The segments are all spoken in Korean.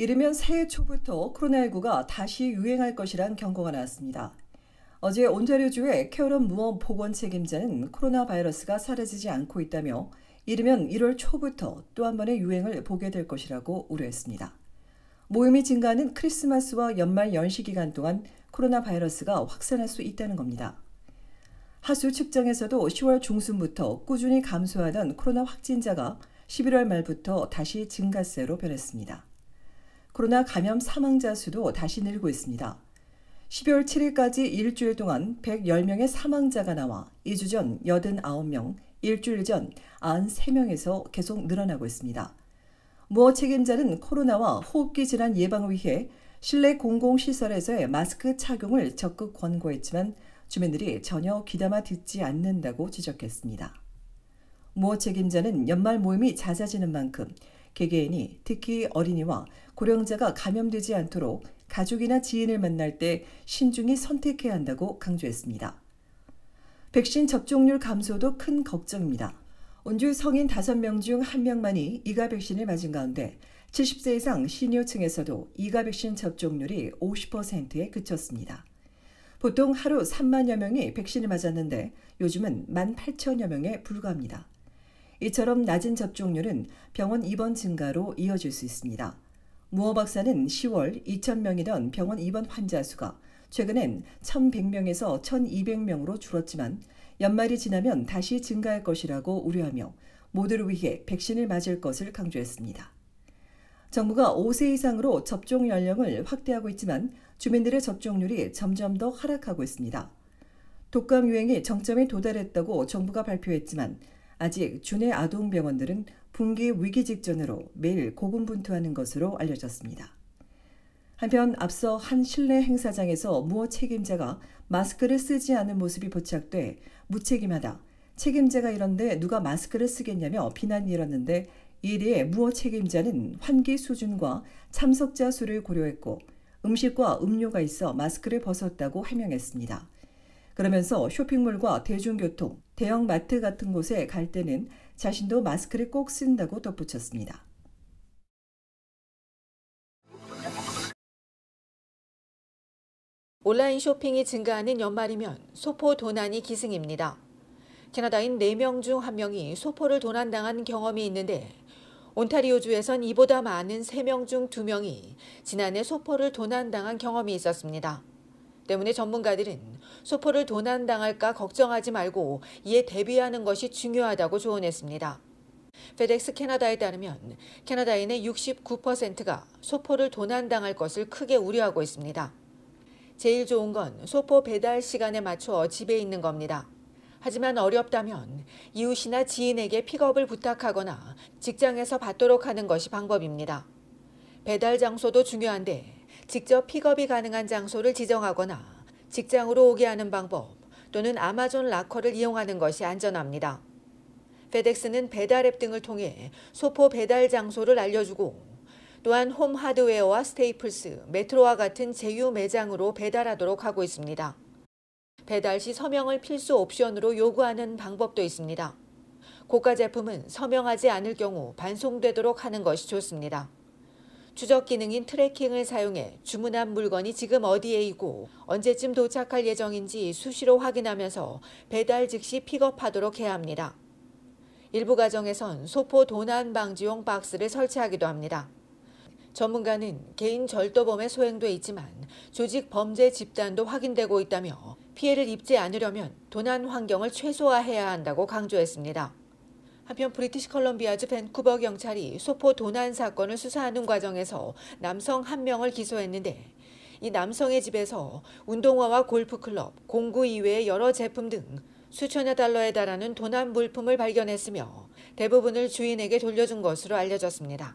이르면 새해 초부터 코로나19가 다시 유행할 것이란 경고가 나왔습니다. 어제 온자리주의 캐롤 무원 보건 책임자는 코로나 바이러스가 사라지지 않고 있다며 이르면 1월 초부터 또 한 번의 유행을 보게 될 것이라고 우려했습니다. 모임이 증가하는 크리스마스와 연말 연시 기간 동안 코로나 바이러스가 확산할 수 있다는 겁니다. 하수 측정에서도 10월 중순부터 꾸준히 감소하던 코로나 확진자가 11월 말부터 다시 증가세로 변했습니다. 코로나 감염 사망자 수도 다시 늘고 있습니다. 12월 7일까지 일주일 동안 110명의 사망자가 나와 2주 전 89명, 일주일 전 93명에서 계속 늘어나고 있습니다. 무어 책임자는 코로나와 호흡기 질환 예방을 위해 실내 공공시설에서의 마스크 착용을 적극 권고했지만 주민들이 전혀 귀담아 듣지 않는다고 지적했습니다. 무어 책임자는 연말 모임이 잦아지는 만큼 개개인이 특히 어린이와 고령자가 감염되지 않도록 가족이나 지인을 만날 때 신중히 선택해야 한다고 강조했습니다. 백신 접종률 감소도 큰 걱정입니다. 온주 성인 5명 중 1명만이 이가 백신을 맞은 가운데 70세 이상 시니어층에서도 이가 백신 접종률이 50%에 그쳤습니다. 보통 하루 3만여 명이 백신을 맞았는데 요즘은 1만 8천여 명에 불과합니다. 이처럼 낮은 접종률은 병원 입원 증가로 이어질 수 있습니다. 무어 박사는 10월 2,000명이던 병원 입원 환자 수가 최근엔 1,100명에서 1,200명으로 줄었지만 연말이 지나면 다시 증가할 것이라고 우려하며 모두를 위해 백신을 맞을 것을 강조했습니다. 정부가 5세 이상으로 접종 연령을 확대하고 있지만 주민들의 접종률이 점점 더 하락하고 있습니다. 독감 유행이 정점에 도달했다고 정부가 발표했지만 아직 주내 아동병원들은 붕괴 위기 직전으로 매일 고군분투하는 것으로 알려졌습니다. 한편 앞서 한 실내 행사장에서 무어 책임자가 마스크를 쓰지 않은 모습이 포착돼 무책임하다. 책임자가 이런데 누가 마스크를 쓰겠냐며 비난이 일었는데 이에 대해 무어 책임자는 환기 수준과 참석자 수를 고려했고 음식과 음료가 있어 마스크를 벗었다고 해명했습니다. 그러면서 쇼핑몰과 대중교통, 대형 마트 같은 곳에 갈 때는 자신도 마스크를 꼭 쓴다고 덧붙였습니다. 온라인 쇼핑이 증가하는 연말이면 소포 도난이 기승입니다. 캐나다인 4명 중 1명이 소포를 도난당한 경험이 있는데 온타리오주에선 이보다 많은 3명 중 2명이 지난해 소포를 도난당한 경험이 있었습니다. 때문에 전문가들은 소포를 도난당할까 걱정하지 말고 이에 대비하는 것이 중요하다고 조언했습니다. 페덱스 캐나다에 따르면 캐나다인의 69%가 소포를 도난당할 것을 크게 우려하고 있습니다. 제일 좋은 건 소포 배달 시간에 맞춰 집에 있는 겁니다. 하지만 어렵다면 이웃이나 지인에게 픽업을 부탁하거나 직장에서 받도록 하는 것이 방법입니다. 배달 장소도 중요한데 직접 픽업이 가능한 장소를 지정하거나 직장으로 오게 하는 방법 또는 아마존 라커를 이용하는 것이 안전합니다. 페덱스는 배달앱 등을 통해 소포 배달 장소를 알려주고 또한 홈 하드웨어와 스테이플스, 메트로와 같은 제휴 매장으로 배달하도록 하고 있습니다. 배달 시 서명을 필수 옵션으로 요구하는 방법도 있습니다. 고가 제품은 서명하지 않을 경우 반송되도록 하는 것이 좋습니다. 추적 기능인 트래킹을 사용해 주문한 물건이 지금 어디에 있고 언제쯤 도착할 예정인지 수시로 확인하면서 배달 즉시 픽업하도록 해야 합니다. 일부 가정에선 소포 도난 방지용 박스를 설치하기도 합니다. 전문가는 개인 절도범의 소행돼 있지만 조직 범죄 집단도 확인되고 있다며 피해를 입지 않으려면 도난 환경을 최소화해야 한다고 강조했습니다. 한편 브리티시 컬럼비아주 밴쿠버 경찰이 소포 도난 사건을 수사하는 과정에서 남성 한 명을 기소했는데 이 남성의 집에서 운동화와 골프클럽, 공구 이외의 여러 제품 등 수천여 달러에 달하는 도난 물품을 발견했으며 대부분을 주인에게 돌려준 것으로 알려졌습니다.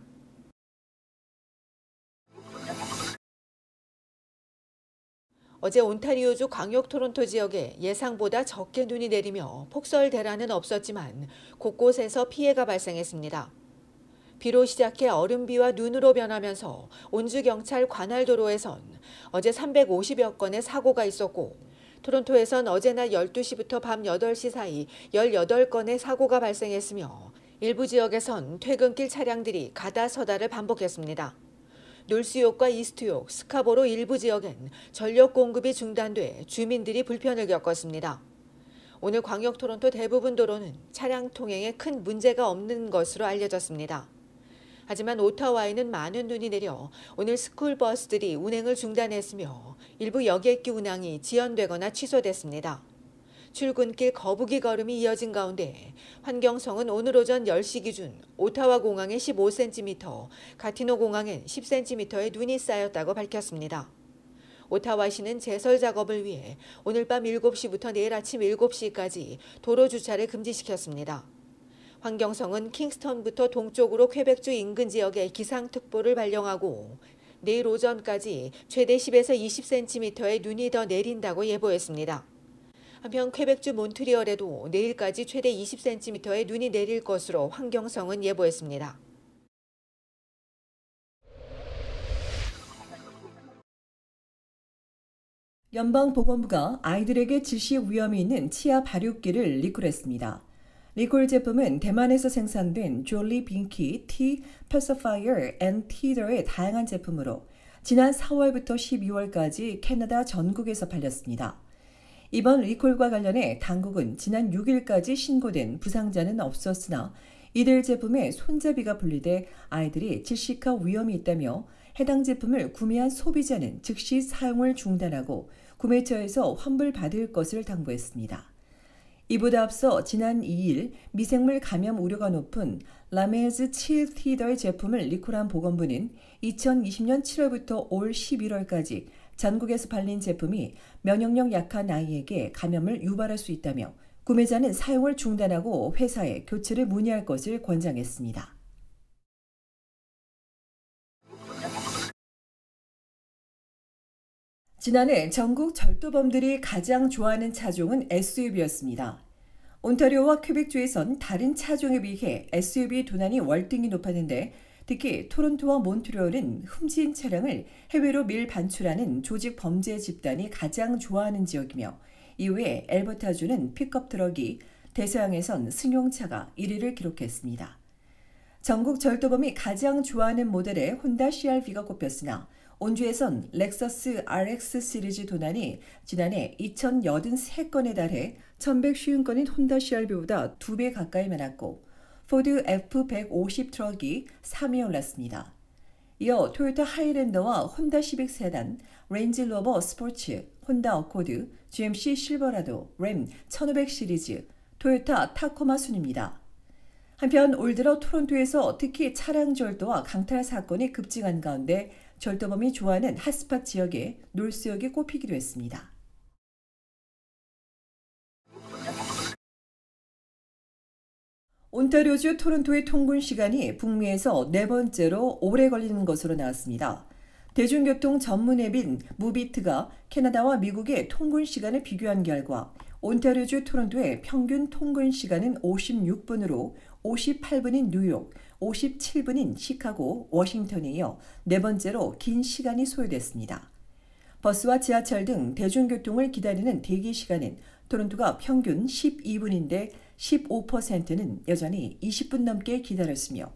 어제 온타리오주 광역 토론토 지역에 예상보다 적게 눈이 내리며 폭설 대란은 없었지만 곳곳에서 피해가 발생했습니다. 비로 시작해 얼음비와 눈으로 변하면서 온주경찰 관할도로에선 어제 350여 건의 사고가 있었고 토론토에선 어제 낮 12시부터 밤 8시 사이 18건의 사고가 발생했으며 일부 지역에선 퇴근길 차량들이 가다 서다를 반복했습니다. 놀스욕과 이스트욕, 스카보로 일부 지역엔 전력 공급이 중단돼 주민들이 불편을 겪었습니다. 오늘 광역 토론토 대부분 도로는 차량 통행에 큰 문제가 없는 것으로 알려졌습니다. 하지만 오타와에는 많은 눈이 내려 오늘 스쿨버스들이 운행을 중단했으며 일부 여객기 운항이 지연되거나 취소됐습니다. 출근길 거북이 걸음이 이어진 가운데 환경성은 오늘 오전 10시 기준 오타와 공항에 15cm, 가티노 공항엔 10cm의 눈이 쌓였다고 밝혔습니다. 오타와시는 제설 작업을 위해 오늘 밤 7시부터 내일 아침 7시까지 도로 주차를 금지시켰습니다. 환경성은 킹스턴부터 동쪽으로 쾌백주 인근 지역에 기상특보를 발령하고 내일 오전까지 최대 10에서 20cm의 눈이 더 내린다고 예보했습니다. 한편 퀘벡주 몬트리올에도 내일까지 최대 20cm의 눈이 내릴 것으로 환경성은 예보했습니다. 연방보건부가 아이들에게 질식 위험이 있는 치아 발육기를 리콜했습니다. 리콜 제품은 대만에서 생산된 졸리 빈키 T 패서파이어 앤 티더의 다양한 제품으로 지난 4월부터 12월까지 캐나다 전국에서 팔렸습니다. 이번 리콜과 관련해 당국은 지난 6일까지 신고된 부상자는 없었으나 이들 제품에 손잡이가 분리돼 아이들이 질식할 위험이 있다며 해당 제품을 구매한 소비자는 즉시 사용을 중단하고 구매처에서 환불받을 것을 당부했습니다. 이보다 앞서 지난 2일 미생물 감염 우려가 높은 라메즈 칠티덜 제품을 리콜한 보건부는 2020년 7월부터 올 11월까지 전국에서 발린 제품이 면역력 약한 아이에게 감염을 유발할 수 있다며 구매자는 사용을 중단하고 회사에 교체를 문의할 것을 권장했습니다. 지난해 전국 절도범들이 가장 좋아하는 차종은 SUV였습니다. 온타리오와 큐빅주에선 다른 차종에 비해 SUV 도난이 월등히 높았는데 특히 토론토와 몬트리올은 흠진 차량을 해외로 밀 반출하는 조직 범죄 집단이 가장 좋아하는 지역이며 이후에 엘버타주는 픽업 트럭이 대서양에선 승용차가 1위를 기록했습니다. 전국 절도범이 가장 좋아하는 모델의 혼다 CR-V가 꼽혔으나 온주에선 렉서스 RX 시리즈 도난이 지난해 2083건에 달해 1150건인 혼다 CR-V보다 2배 가까이 많았고 포드 F-150 트럭이 3위 에 올랐습니다. 이어 토요타 하이랜더와 혼다 시빅 세단, 레인지로버 스포츠, 혼다 어코드, GMC 실버라도, 램 1500 시리즈, 토요타 타코마 순입니다. 한편 올 들어 토론토에서 특히 차량 절도와 강탈 사건이 급증한 가운데 절도범이 좋아하는 핫스팟 지역에 놀수역이 꼽히기도 했습니다. 온타리오주 토론토의 통근 시간이 북미에서 네 번째로 오래 걸리는 것으로 나왔습니다. 대중교통 전문 앱인 무비트가 캐나다와 미국의 통근 시간을 비교한 결과 온타리오주 토론토의 평균 통근 시간은 56분으로 58분인 뉴욕, 57분인 시카고, 워싱턴에 이어 네 번째로 긴 시간이 소요됐습니다. 버스와 지하철 등 대중교통을 기다리는 대기 시간은 토론토가 평균 12분인데 15%는 여전히 20분 넘게 기다렸으며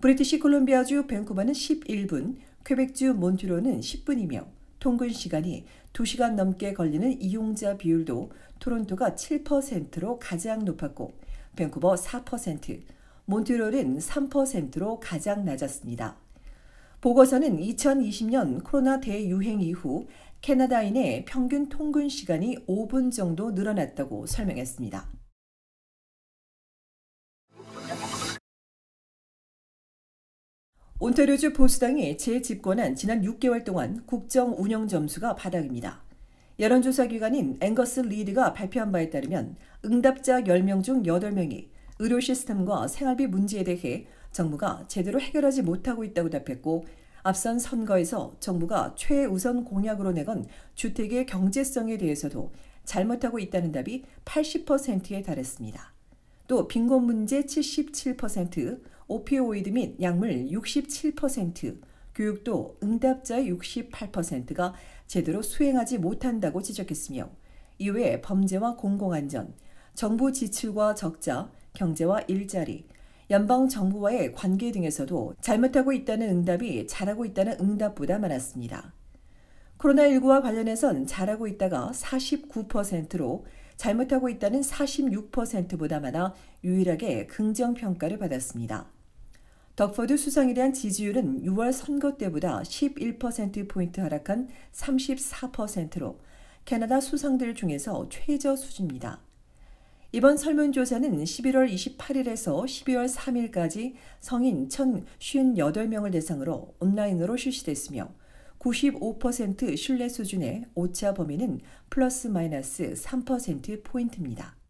브리티시 콜롬비아주 밴쿠버는 11분, 퀘벡주 몬트로는 10분이며 통근 시간이 2시간 넘게 걸리는 이용자 비율도 토론토가 7%로 가장 높았고 밴쿠버 4%, 몬트로는 3%로 가장 낮았습니다. 보고서는 2020년 코로나 대유행 이후 캐나다인의 평균 통근 시간이 5분 정도 늘어났다고 설명했습니다. 온타리오주 보수당이 재집권한 지난 6개월 동안 국정 운영 점수가 바닥입니다. 여론조사 기관인 앵거스 리드가 발표한 바에 따르면 응답자 10명 중 8명이 의료 시스템과 생활비 문제에 대해 정부가 제대로 해결하지 못하고 있다고 답했고 앞선 선거에서 정부가 최우선 공약으로 내건 주택의 경제성에 대해서도 잘못하고 있다는 답이 80%에 달했습니다. 또 빈곤 문제 77%, 오피오이드 및 약물 67%, 교육도 응답자 68%가 제대로 수행하지 못한다고 지적했으며 이외에 범죄와 공공안전, 정부 지출과 적자, 경제와 일자리, 연방 정부와의 관계 등에서도 잘못하고 있다는 응답이 잘하고 있다는 응답보다 많았습니다. 코로나19와 관련해선 잘하고 있다가 49%로 잘못하고 있다는 46%보다 많아 유일하게 긍정 평가를 받았습니다. 덕퍼드 수상에 대한 지지율은 6월 선거 때보다 11%포인트 하락한 34%로 캐나다 수상들 중에서 최저 수준입니다. 이번 설문조사는 11월 28일에서 12월 3일까지 성인 1,058명을 대상으로 온라인으로 실시됐으며 95% 신뢰 수준의 오차 범위는 플러스 마이너스 3%포인트입니다.